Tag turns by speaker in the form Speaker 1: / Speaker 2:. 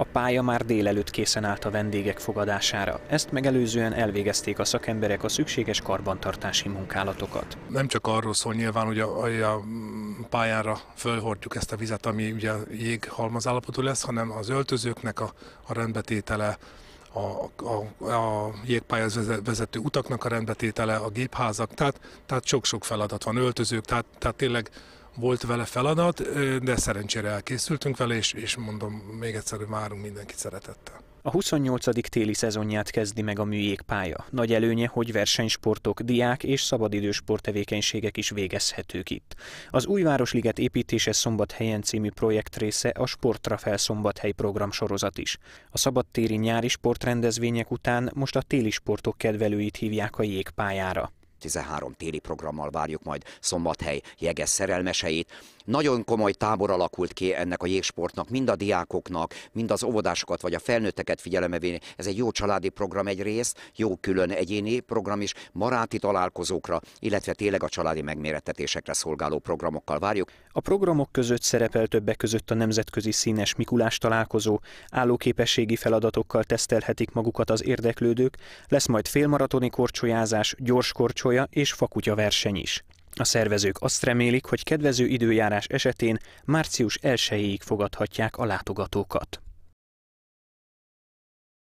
Speaker 1: A pálya már délelőtt készen állt a vendégek fogadására. Ezt megelőzően elvégezték a szakemberek a szükséges karbantartási munkálatokat.
Speaker 2: Nem csak arról szól nyilván, hogy a, a pályára fölhordjuk ezt a vizet, ami ugye jéghalmaz állapotú lesz, hanem az öltözőknek a, a rendbetétele, a, a, a vezető utaknak a rendbetétele, a gépházak, tehát, tehát sok-sok feladat van, öltözők, tehát, tehát tényleg volt vele feladat, de szerencsére elkészültünk vele, és, és mondom, még egyszer várunk mindenkit szeretettel.
Speaker 1: A 28. téli szezonját kezdi meg a műjégpálya. Nagy előnye, hogy versenysportok, diák és szabadidős sporttevékenységek is végezhetők itt. Az Újvárosliget építése Szombathelyen című projekt része a Sportra fel Szombathely program sorozat is. A szabadtéri nyári sportrendezvények
Speaker 3: után most a téli sportok kedvelőit hívják a jégpályára. 13 téli programmal várjuk majd Szombathely jeges szerelmeseit. Nagyon komoly tábor alakult ki ennek a jégsportnak, mind a diákoknak, mind az óvodásokat vagy a felnőtteket figyelembe Ez egy jó családi program egyrészt, jó külön egyéni program is, maráti találkozókra, illetve tényleg a családi megmérettetésekre szolgáló programokkal várjuk.
Speaker 1: A programok között szerepel többek között a Nemzetközi Színes Mikulás találkozó, állóképességi feladatokkal tesztelhetik magukat az érdeklődők, lesz majd félmaratoni korcsolyázás, gyors korcsolya és fakutya verseny is. A szervezők azt remélik, hogy kedvező időjárás esetén március 1-ig fogadhatják a látogatókat.